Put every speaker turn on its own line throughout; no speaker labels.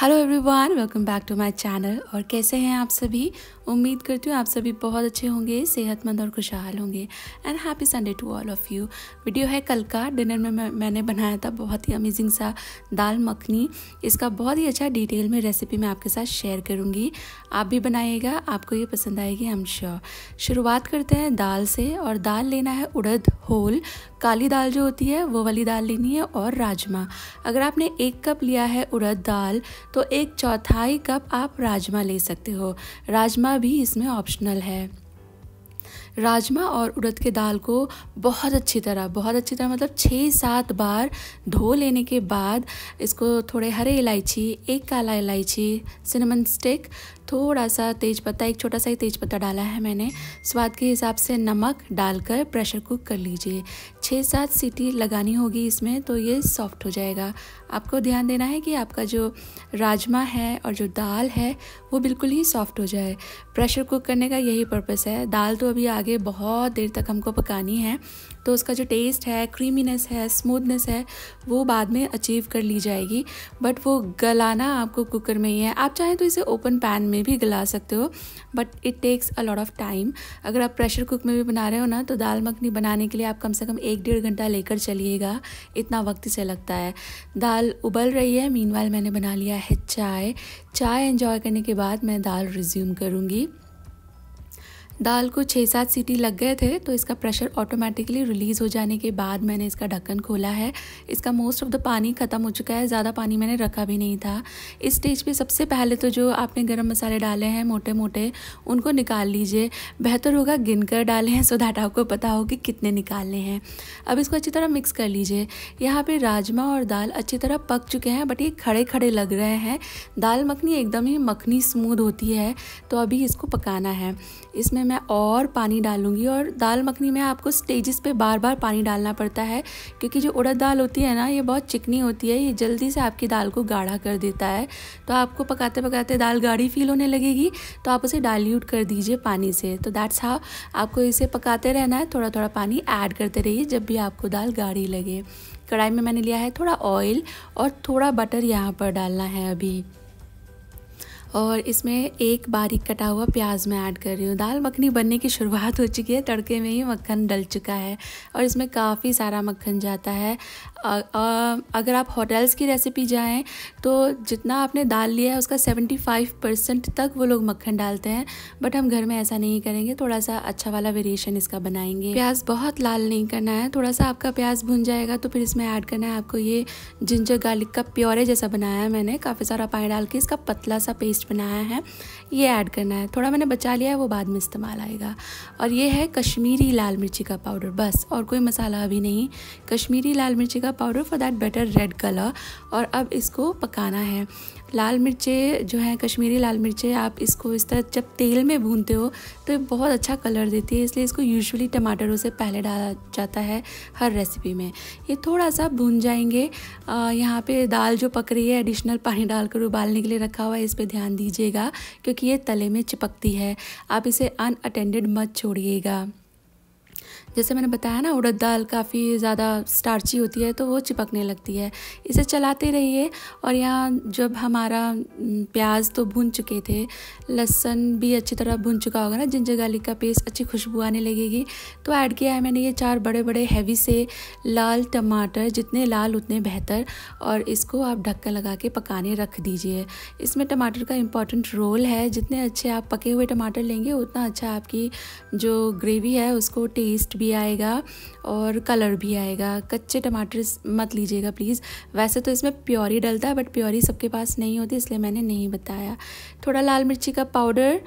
hello everyone welcome back to my channel और कैसे हैं आप सभी उम्मीद करती हूँ आप सभी बहुत अच्छे होंगे सेहतमंद और खुशहाल होंगे and happy Sunday to all of you video है कल का डिनर में मैंने बनाया था बहुत ही अमेजिंग सा दाल मखनी इसका बहुत ही अच्छा डिटेल में रेसिपी मैं आपके साथ शेयर करूँगी आप भी बनाइएगा आपको ये पसंद आएगी आई एम श्योर शुरुआत करते हैं दाल से और दाल लेना है उड़द होल काली दाल जो होती है वो वाली दाल लेनी है और राजमा अगर आपने एक कप लिया है उड़द दाल तो एक चौथाई कप आप राजमा ले सकते हो राजमा भी इसमें ऑप्शनल है राजमा और उड़द के दाल को बहुत अच्छी तरह बहुत अच्छी तरह मतलब छः सात बार धो लेने के बाद इसको थोड़े हरे इलायची एक काला इलायची सिनेमन स्टिक थोड़ा सा तेज पत्ता एक छोटा सा ही तेज पत्ता डाला है मैंने स्वाद के हिसाब से नमक डालकर प्रेशर कुक कर लीजिए छः सात सीटी लगानी होगी इसमें तो ये सॉफ्ट हो जाएगा आपको ध्यान देना है कि आपका जो राजमा है और जो दाल है वो बिल्कुल ही सॉफ्ट हो जाए प्रेशर कुक करने का यही पर्पस है दाल तो अभी आगे बहुत देर तक हमको पकानी है तो उसका जो टेस्ट है क्रीमीनेस है स्मूथनेस है वो बाद में अचीव कर ली जाएगी बट वो गलाना आपको कुकर में ही है आप चाहें तो इसे ओपन पैन में भी गला सकते हो but it takes a lot of time अगर आप प्रेशर कुक में भी बना रहे हो ना तो दाल मखनी बनाने के लिए आप कम से कम एक डेढ़ घंटा लेकर चलिएगा इतना वक्त से लगता है दाल उबल रही है मीन मैंने बना लिया है चाय चाय एंजॉय करने के बाद मैं दाल रिज्यूम करूँगी दाल को छः सात सीटी लग गए थे तो इसका प्रेशर ऑटोमेटिकली रिलीज़ हो जाने के बाद मैंने इसका ढक्कन खोला है इसका मोस्ट ऑफ द पानी ख़त्म हो चुका है ज़्यादा पानी मैंने रखा भी नहीं था इस स्टेज पे सबसे पहले तो जो आपने गरम मसाले डाले हैं मोटे मोटे उनको निकाल लीजिए बेहतर होगा गिन कर डाले हैं सो दैट आपको पता हो कि कितने निकालने हैं अब इसको अच्छी तरह मिक्स कर लीजिए यहाँ पर राजमा और दाल अच्छी तरह पक चुके हैं बट ये खड़े खड़े लग रहे हैं दाल मखनी एकदम ही मखनी स्मूद होती है तो अभी इसको पकाना है इसमें मैं और पानी डालूंगी और दाल मखनी में आपको स्टेजेस पे बार बार पानी डालना पड़ता है क्योंकि जो उड़द दाल होती है ना ये बहुत चिकनी होती है ये जल्दी से आपकी दाल को गाढ़ा कर देता है तो आपको पकाते पकाते दाल गाढ़ी फील होने लगेगी तो आप उसे डाइल्यूट कर दीजिए पानी से तो दैट्स हाउ आपको इसे पकाते रहना है थोड़ा थोड़ा पानी ऐड करते रहिए जब भी आपको दाल गाढ़ी लगे कढ़ाई में मैंने लिया है थोड़ा ऑयल और थोड़ा बटर यहाँ पर डालना है अभी और इसमें एक बारीक कटा हुआ प्याज मैं ऐड कर रही हूँ दाल मखनी बनने की शुरुआत हो चुकी है तड़के में ही मक्खन डल चुका है और इसमें काफ़ी सारा मक्खन जाता है अगर आप होटल्स की रेसिपी जाएँ तो जितना आपने दाल लिया है उसका 75 परसेंट तक वो लोग मक्खन डालते हैं बट हम घर में ऐसा नहीं करेंगे थोड़ा सा अच्छा वाला वेरिएशन इसका बनाएंगे प्याज बहुत लाल नहीं करना है थोड़ा सा आपका प्याज भुन जाएगा तो फिर इसमें ऐड करना है आपको ये जिंजर गार्लिक का प्योरे जैसा बनाया है मैंने काफ़ी सारा पानी डाल के इसका पतला सा पेस्ट बनाया है ये ऐड करना है थोड़ा मैंने बचा लिया है वो बाद में इस्तेमाल आएगा और ये है कश्मीरी लाल मिर्ची का पाउडर बस और कोई मसाला अभी नहीं कश्मीरी लाल मिर्ची का powder for that better red colour और अब इसको पकाना है लाल मिर्चें जो हैं कश्मीरी लाल मिर्चें आप इसको इस तरह जब तेल में भूनते हो तो ये बहुत अच्छा कलर देती है इसलिए इसको यूजुअली टमाटरों से पहले डाला जाता है हर रेसिपी में ये थोड़ा सा भून जाएंगे यहाँ पे दाल जो पक रही है एडिशनल पानी डालकर उबालने के लिए रखा हुआ है इस पर ध्यान दीजिएगा क्योंकि ये तले में चिपकती है आप इसे अनअटेंडेड मत छोड़िएगा जैसे मैंने बताया ना उड़द दाल काफ़ी ज़्यादा स्टार्ची होती है तो वो चिपकने लगती है इसे चलाते रहिए और यहाँ जब हमारा प्याज तो भून चुके थे लहसन भी अच्छी तरह भून चुका होगा ना जिंजर गार्लिक का पेस्ट अच्छी खुशबू आने लगेगी तो ऐड किया है मैंने ये चार बड़े बड़े हैवी से लाल टमाटर जितने लाल उतने बेहतर और इसको आप ढक्कन लगा के पकाने रख दीजिए इसमें टमाटर का इम्पॉर्टेंट रोल है जितने अच्छे आप पके हुए टमाटर लेंगे उतना अच्छा आपकी जो ग्रेवी है उसको टेस्ट भी आएगा और कलर भी आएगा कच्चे टमाटर मत लीजिएगा प्लीज़ वैसे तो इसमें प्योरी डलता है बट प्योरी सबके पास नहीं होती इसलिए मैंने नहीं बताया थोड़ा लाल मिर्ची का पाउडर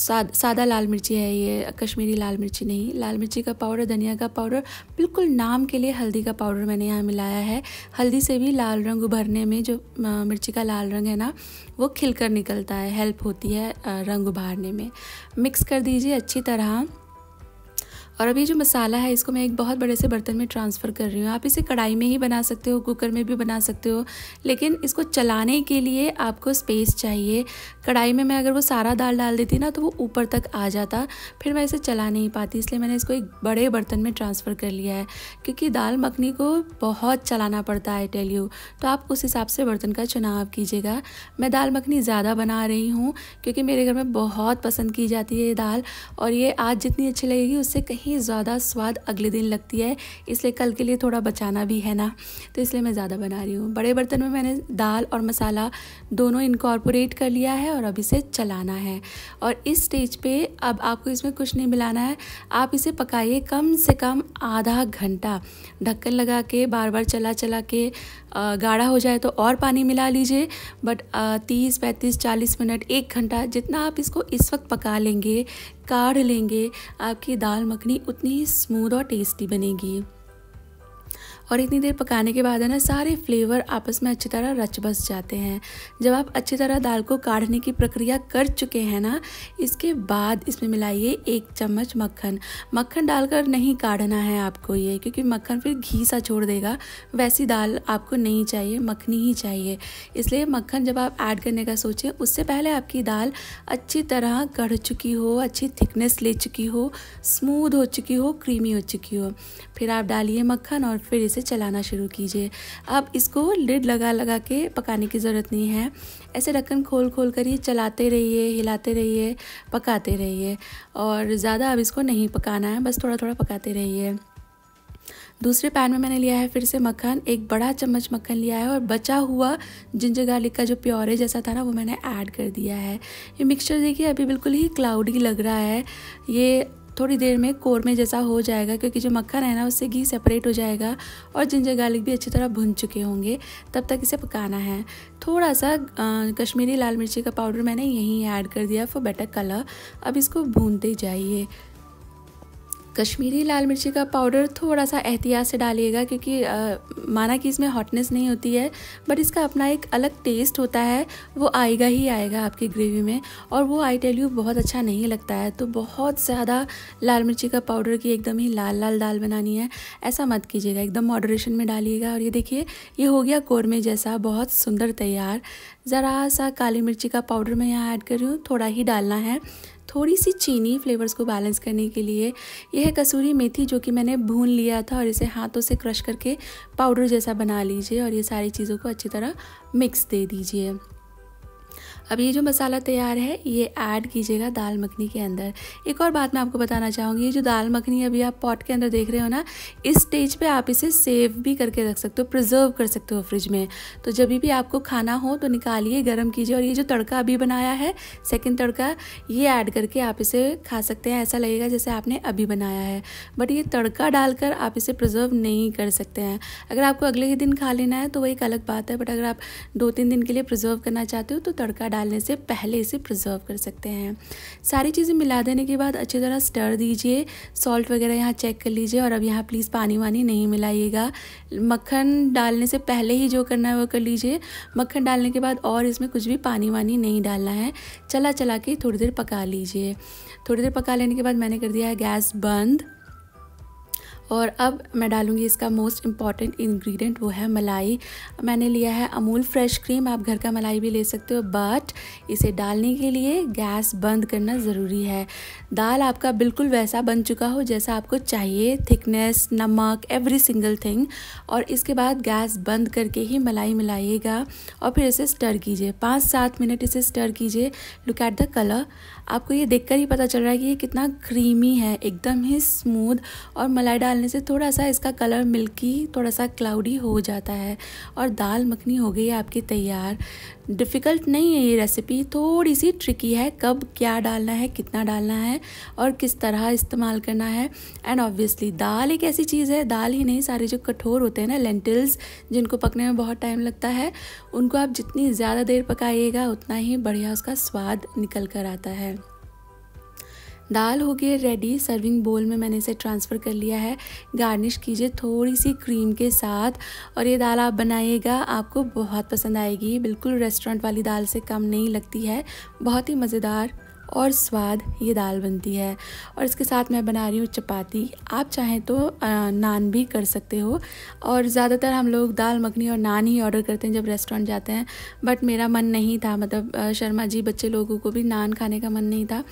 साद, सादा लाल मिर्ची है ये कश्मीरी लाल मिर्ची नहीं लाल मिर्ची का पाउडर धनिया का पाउडर बिल्कुल नाम के लिए हल्दी का पाउडर मैंने यहाँ मिलाया है हल्दी से भी लाल रंग उभरने में जो मिर्ची का लाल रंग है ना वो खिलकर निकलता है हेल्प होती है रंग उभारने में मिक्स कर दीजिए अच्छी तरह और अब ये जो मसाला है इसको मैं एक बहुत बड़े से बर्तन में ट्रांसफ़र कर रही हूँ आप इसे कढ़ाई में ही बना सकते हो कुकर में भी बना सकते हो लेकिन इसको चलाने के लिए आपको स्पेस चाहिए कढ़ाई में मैं अगर वो सारा दाल डाल देती ना तो वो ऊपर तक आ जाता फिर मैं इसे चला नहीं पाती इसलिए मैंने इसको एक बड़े बर्तन में ट्रांसफ़र कर लिया है क्योंकि दाल मखनी को बहुत चलाना पड़ता है टेल यू तो आप उस हिसाब से बर्तन का चुनाव कीजिएगा मैं दाल मखनी ज़्यादा बना रही हूँ क्योंकि मेरे घर में बहुत पसंद की जाती है ये दाल और ये आज जितनी अच्छी लगेगी उससे कहीं ही ज़्यादा स्वाद अगले दिन लगती है इसलिए कल के लिए थोड़ा बचाना भी है ना तो इसलिए मैं ज़्यादा बना रही हूँ बड़े बर्तन में मैंने दाल और मसाला दोनों इनकॉर्पोरेट कर लिया है और अब इसे चलाना है और इस स्टेज पे अब आपको इसमें कुछ नहीं मिलाना है आप इसे पकाइए कम से कम आधा घंटा ढक्कन लगा के बार बार चला चला के गाढ़ा हो जाए तो और पानी मिला लीजिए बट तीस पैंतीस चालीस मिनट एक घंटा जितना आप इसको इस वक्त पका लेंगे काढ़ लेंगे आपकी दाल मखनी चटनी उतनी ही स्मूद और टेस्टी बनेगी और इतनी देर पकाने के बाद है ना सारे फ्लेवर आपस में अच्छी तरह रच बस जाते हैं जब आप अच्छी तरह दाल को काढ़ने की प्रक्रिया कर चुके हैं ना इसके बाद इसमें मिलाइए एक चम्मच मक्खन मक्खन डालकर नहीं काढ़ना है आपको ये क्योंकि मक्खन फिर घी सा छोड़ देगा वैसी दाल आपको नहीं चाहिए मखनी ही चाहिए इसलिए मक्खन जब आप ऐड करने का सोचें उससे पहले आपकी दाल अच्छी तरह कढ़ चुकी हो अच्छी थिकनेस ले चुकी हो स्मूद हो चुकी हो क्रीमी हो चुकी हो फिर आप डालिए मक्खन और फिर इसे से चलाना शुरू कीजिए अब इसको लिड लगा लगा के पकाने की ज़रूरत नहीं है ऐसे ढक्कन खोल खोल कर ये चलाते रहिए हिलाते रहिए पकाते रहिए और ज़्यादा अब इसको नहीं पकाना है बस थोड़ा थोड़ा पकाते रहिए दूसरे पैन में मैंने लिया है फिर से मक्खन एक बड़ा चम्मच मक्खन लिया है और बचा हुआ जिंजर गार्लिक का जो प्योरे जैसा था ना वो मैंने ऐड कर दिया है ये मिक्सचर देखिए अभी बिल्कुल ही क्लाउडी लग रहा है ये थोड़ी देर में में जैसा हो जाएगा क्योंकि जो मक्खन है ना उससे घी सेपरेट हो जाएगा और जिंजर गार्लिक भी अच्छी तरह भुन चुके होंगे तब तक इसे पकाना है थोड़ा सा कश्मीरी लाल मिर्ची का पाउडर मैंने यहीं ऐड कर दिया फॉर बेटर कलर अब इसको भूनते जाइए कश्मीरी लाल मिर्ची का पाउडर थोड़ा सा एहतियात से डालिएगा क्योंकि आ, माना कि इसमें हॉटनेस नहीं होती है बट इसका अपना एक अलग टेस्ट होता है वो आएगा ही आएगा आपकी ग्रेवी में और वो आई टेल यू बहुत अच्छा नहीं लगता है तो बहुत ज़्यादा लाल मिर्ची का पाउडर की एकदम ही लाल लाल दाल बनानी है ऐसा मत कीजिएगा एकदम मॉडरेशन में डालिएगा और ये देखिए ये हो गया कोरमे जैसा बहुत सुंदर तैयार ज़रा सा काली मिर्ची का पाउडर मैं यहाँ ऐड कर रही हूँ थोड़ा ही डालना है थोड़ी सी चीनी फ्लेवर्स को बैलेंस करने के लिए यह है कसूरी मेथी जो कि मैंने भून लिया था और इसे हाथों से क्रश करके पाउडर जैसा बना लीजिए और ये सारी चीज़ों को अच्छी तरह मिक्स दे दीजिए अब ये जो मसाला तैयार है ये ऐड कीजिएगा दाल मखनी के अंदर एक और बात मैं आपको बताना चाहूँगी ये जो दाल मखनी अभी आप पॉट के अंदर देख रहे हो ना इस स्टेज पे आप इसे सेव भी करके रख सकते हो प्रिजर्व कर सकते हो फ्रिज में तो जब भी आपको खाना हो तो निकालिए गर्म कीजिए और ये जो तड़का अभी बनाया है सेकेंड तड़का ये ऐड करके आप इसे खा सकते हैं ऐसा लगेगा जैसे आपने अभी बनाया है बट ये तड़का डालकर आप इसे प्रिजर्व नहीं कर सकते हैं अगर आपको अगले ही दिन खा लेना है तो वो एक अलग बात है बट अगर आप दो तीन दिन के लिए प्रिजर्व करना चाहते हो तो तड़का डाल डालने से पहले इसे प्रिजर्व कर सकते हैं सारी चीज़ें मिला देने के बाद अच्छी तरह स्टर दीजिए सॉल्ट वगैरह यहाँ चेक कर लीजिए और अब यहाँ प्लीज़ पानी वानी नहीं मिलाइएगा मक्खन डालने से पहले ही जो करना है वो कर लीजिए मक्खन डालने के बाद और इसमें कुछ भी पानी वानी नहीं डालना है चला चला के थोड़ी देर पका लीजिए थोड़ी देर पका लेने के बाद मैंने कर दिया है गैस बंद और अब मैं डालूँगी इसका मोस्ट इम्पॉर्टेंट इंग्रेडिएंट वो है मलाई मैंने लिया है अमूल फ्रेश क्रीम आप घर का मलाई भी ले सकते हो बट इसे डालने के लिए गैस बंद करना ज़रूरी है दाल आपका बिल्कुल वैसा बन चुका हो जैसा आपको चाहिए थिकनेस नमक एवरी सिंगल थिंग और इसके बाद गैस बंद करके ही मलाई मिलाइएगा और फिर इसे स्टर कीजिए पाँच सात मिनट इसे स्टर कीजिए लुक एट द कलर आपको ये देखकर ही पता चल रहा है कि ये कितना क्रीमी है एकदम ही स्मूद और मलाई डाल डालने से थोड़ा सा इसका कलर मिल्की थोड़ा सा क्लाउडी हो जाता है और दाल मखनी हो गई आपकी तैयार डिफ़िकल्ट नहीं है ये रेसिपी थोड़ी सी ट्रिकी है कब क्या डालना है कितना डालना है और किस तरह इस्तेमाल करना है एंड ऑब्वियसली दाल एक ऐसी चीज़ है दाल ही नहीं सारे जो कठोर होते हैं ना लेंटिल्स जिनको पकने में बहुत टाइम लगता है उनको आप जितनी ज़्यादा देर पकाइएगा उतना ही बढ़िया उसका स्वाद निकल कर आता है दाल हो गई रेडी सर्विंग बोल में मैंने इसे ट्रांसफ़र कर लिया है गार्निश कीजिए थोड़ी सी क्रीम के साथ और ये दाल आप बनाइएगा आपको बहुत पसंद आएगी बिल्कुल रेस्टोरेंट वाली दाल से कम नहीं लगती है बहुत ही मज़ेदार और स्वाद ये दाल बनती है और इसके साथ मैं बना रही हूँ चपाती आप चाहें तो नान भी कर सकते हो और ज़्यादातर हम लोग दाल मखनी और नान ही ऑर्डर करते हैं जब रेस्टोरेंट जाते हैं बट मेरा मन नहीं था मतलब शर्मा जी बच्चे लोगों को भी नान खाने का मन नहीं था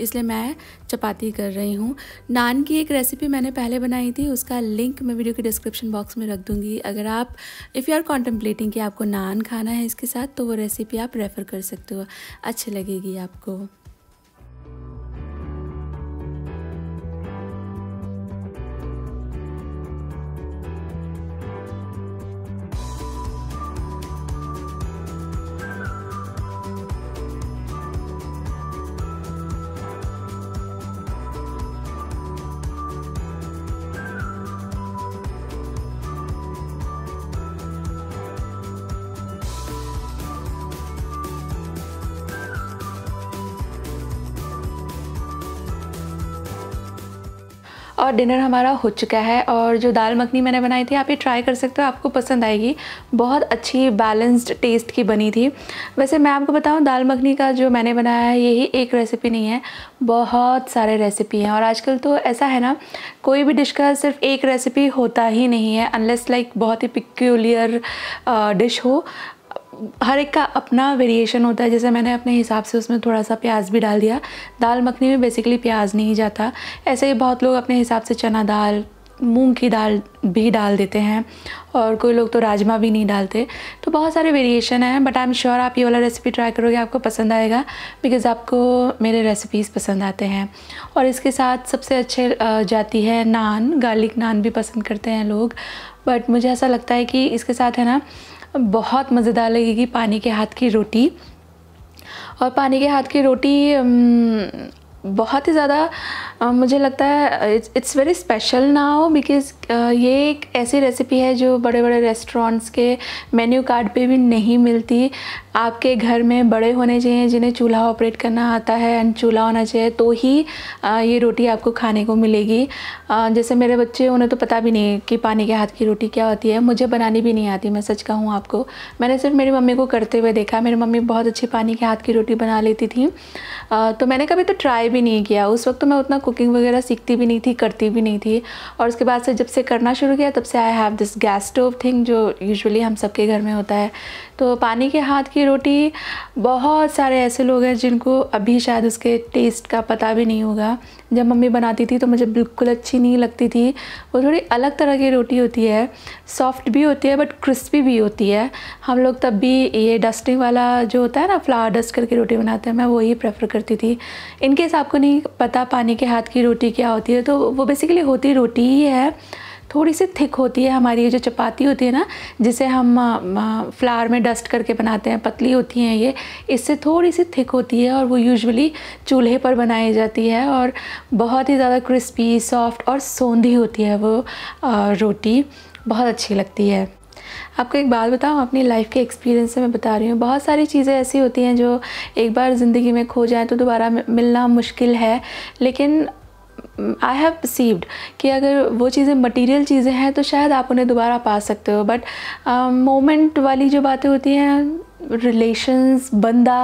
इसलिए मैं चपाती कर रही हूँ नान की एक रेसिपी मैंने पहले बनाई थी उसका लिंक मैं वीडियो के डिस्क्रिप्शन बॉक्स में रख दूँगी अगर आप इफ़ यू आर कॉन्टम्पलेटिंग कि आपको नान खाना है इसके साथ तो वो रेसिपी आप रेफ़र कर सकते हो अच्छी लगेगी आपको और डिनर हमारा हो चुका है और जो दाल मखनी मैंने बनाई थी आप ये ट्राई कर सकते हो आपको पसंद आएगी बहुत अच्छी बैलेंस्ड टेस्ट की बनी थी वैसे मैं आपको बताऊँ दाल मखनी का जो मैंने बनाया है यही एक रेसिपी नहीं है बहुत सारे रेसिपी हैं और आजकल तो ऐसा है ना कोई भी डिश का सिर्फ एक रेसिपी होता ही नहीं है अनलेस लाइक like बहुत ही पिक्यूलियर डिश uh, हो हर एक का अपना वेरिएशन होता है जैसे मैंने अपने हिसाब से उसमें थोड़ा सा प्याज भी डाल दिया दाल मखनी में बेसिकली प्याज नहीं जाता ऐसे ही बहुत लोग अपने हिसाब से चना दाल मूंग की दाल भी डाल देते हैं और कोई लोग तो राजमा भी नहीं डालते तो बहुत सारे वेरिएशन हैं बट आई एम श्योर आप ये वाला रेसिपी ट्राई करोगे आपको पसंद आएगा बिकॉज़ आपको मेरे रेसिपीज़ पसंद आते हैं और इसके साथ सबसे अच्छे जाती है नान गार्लिक नान भी पसंद करते हैं लोग बट मुझे ऐसा लगता है कि इसके साथ है ना बहुत मज़ेदार लगेगी पानी के हाथ की रोटी और पानी के हाथ की रोटी बहुत ही ज़्यादा मुझे लगता है it's very special now because ये एक ऐसी रेसिपी है जो बड़े बड़े रेस्टोरेंट्स के मेन्यू कार्ड पे भी नहीं मिलती आपके घर में बड़े होने चाहिए जिन्हें चूल्हा ऑपरेट करना आता है एंड चूल्हा होना चाहिए तो ही ये रोटी आपको खाने को मिलेगी जैसे मेरे बच्चे उन्हें तो पता भी नहीं कि पानी के हाथ की रोटी क्या होती है मुझे बनानी भी नहीं आती मैं सच कहूँ आपको मैंने सिर्फ मेरी मम्मी को करते हुए देखा मेरी मम्मी बहुत अच्छी पानी के हाथ की रोटी बना लेती थी तो मैंने कभी तो ट्राई ट्राई भी नहीं किया उस वक्त तो मैं उतना कुकिंग वगैरह सीखती भी नहीं थी करती भी नहीं थी और उसके बाद से जब से करना शुरू किया तब से I have this gas stove thing जो यूजुअली हम सबके घर में होता है तो पानी के हाथ की रोटी बहुत सारे ऐसे लोग हैं जिनको अभी शायद उसके टेस्ट का पता भी नहीं होगा जब मम्मी बनाती थी तो मुझे बिल्कुल अच्छी नहीं लगती थी वो थोड़ी अलग तरह की रोटी होती है सॉफ्ट भी होती है बट क्रिस्पी भी होती है हम लोग तब भी ये डस्टिंग वाला जो होता है ना फ्लावर डस्ट करके रोटी बनाते हैं मैं वही प्रेफर करती थी इनकेस आपको नहीं पता पानी के हाथ की रोटी क्या होती है तो वो बेसिकली होती रोटी ही है थोड़ी सी थिक होती है हमारी ये जो चपाती होती है ना जिसे हम फ्लावर में डस्ट करके बनाते हैं पतली होती हैं ये इससे थोड़ी सी थिक होती है और वो यूजुअली चूल्हे पर बनाई जाती है और बहुत ही ज़्यादा क्रिस्पी सॉफ्ट और सोंधी होती है वो रोटी बहुत अच्छी लगती है आपको एक बात बताऊँ अपनी लाइफ के एक्सपीरियंस से मैं बता रही हूँ बहुत सारी चीज़ें ऐसी होती हैं जो एक बार ज़िंदगी में खो जाए तो दोबारा मिलना मुश्किल है लेकिन आई हैव परसीव्ड कि अगर वो चीज़ें मटीरियल चीज़ें हैं तो शायद आप उन्हें दोबारा पा सकते हो बट मोमेंट uh, वाली जो बातें होती हैं रिलेशंस बंदा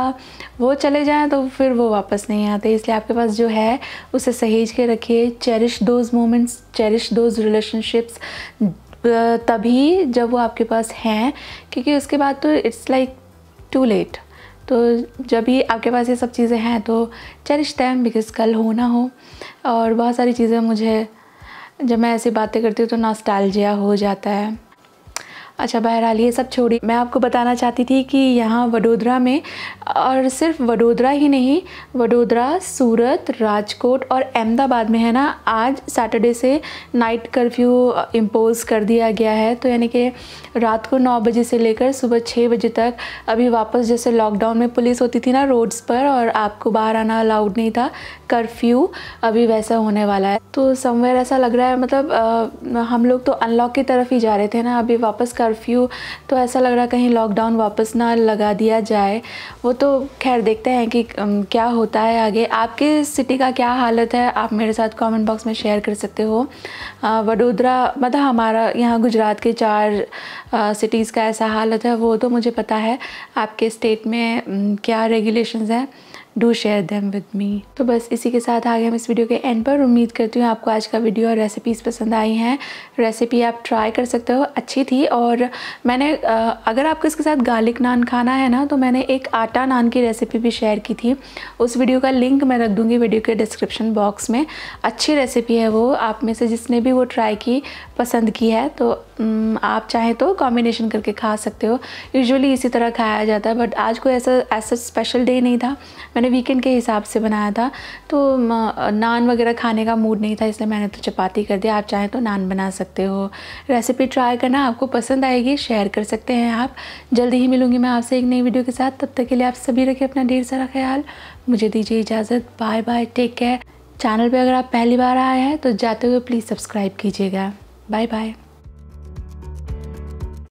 वो चले जाएं तो फिर वो वापस नहीं आते इसलिए आपके पास जो है उसे सहेज के रखिए cherish those moments cherish those relationships तभी जब वो आपके पास हैं क्योंकि उसके बाद तो इट्स लाइक टू लेट तो जब भी आपके पास ये सब चीज़ें हैं तो चेरिश दैम बिकॉज कल हो ना हो और बहुत सारी चीज़ें मुझे जब मैं ऐसी बातें करती हूँ तो नास्टालजिया हो जाता है अच्छा बहरहाल ये सब छोड़ी मैं आपको बताना चाहती थी कि यहाँ वडोदरा में और सिर्फ वडोदरा ही नहीं वडोदरा सूरत राजकोट और अहमदाबाद में है ना आज सैटरडे से नाइट कर्फ्यू इम्पोज़ कर दिया गया है तो यानी कि रात को नौ बजे से लेकर सुबह छः बजे तक अभी वापस जैसे लॉकडाउन में पुलिस होती थी ना रोड्स पर और आपको बाहर आना अलाउड नहीं था कर्फ्यू अभी वैसा होने वाला है तो समवेयर ऐसा लग रहा है मतलब आ, हम लोग तो अनलॉक की तरफ ही जा रहे थे ना अभी वापस कर कर्फ्यू तो ऐसा लग रहा कहीं लॉकडाउन वापस ना लगा दिया जाए वो तो खैर देखते हैं कि क्या होता है आगे आपके सिटी का क्या हालत है आप मेरे साथ कमेंट बॉक्स में शेयर कर सकते हो वडोदरा मतलब हमारा यहाँ गुजरात के चार सिटीज़ का ऐसा हालत है वो तो मुझे पता है आपके स्टेट में क्या रेगुलेशंस हैं do share them with me तो बस इसी के साथ आगे हम इस वीडियो के एंड पर उम्मीद करती हूँ आपको आज का वीडियो और रेसिपीज़ पसंद आई हैं रेसिपी आप ट्राई कर सकते हो अच्छी थी और मैंने अगर आपको इसके साथ गार्लिक नान खाना है ना तो मैंने एक आटा नान की रेसिपी भी शेयर की थी उस वीडियो का लिंक मैं रख दूँगी वीडियो के डिस्क्रिप्शन बॉक्स में अच्छी रेसिपी है वो आप में से जिसने भी वो ट्राई की पसंद की है तो आप चाहें तो कॉम्बिनेशन करके खा सकते हो यूजली इसी तरह खाया जाता है बट आज कोई ऐसा ऐसा स्पेशल डे नहीं था मैंने मैंने वीकेंड के हिसाब से बनाया था तो नान वगैरह खाने का मूड नहीं था इसलिए मैंने तो चपाती कर दिया आप चाहें तो नान बना सकते हो रेसिपी ट्राई करना आपको पसंद आएगी शेयर कर सकते हैं आप जल्दी ही मिलूँगी मैं आपसे एक नई वीडियो के साथ तब तक के लिए आप सभी रखें अपना ढेर सारा ख्याल मुझे दीजिए इजाज़त bye bye take care channel पर अगर आप पहली बार आए हैं तो जाते हुए प्लीज़ सब्सक्राइब कीजिएगा बाय बाय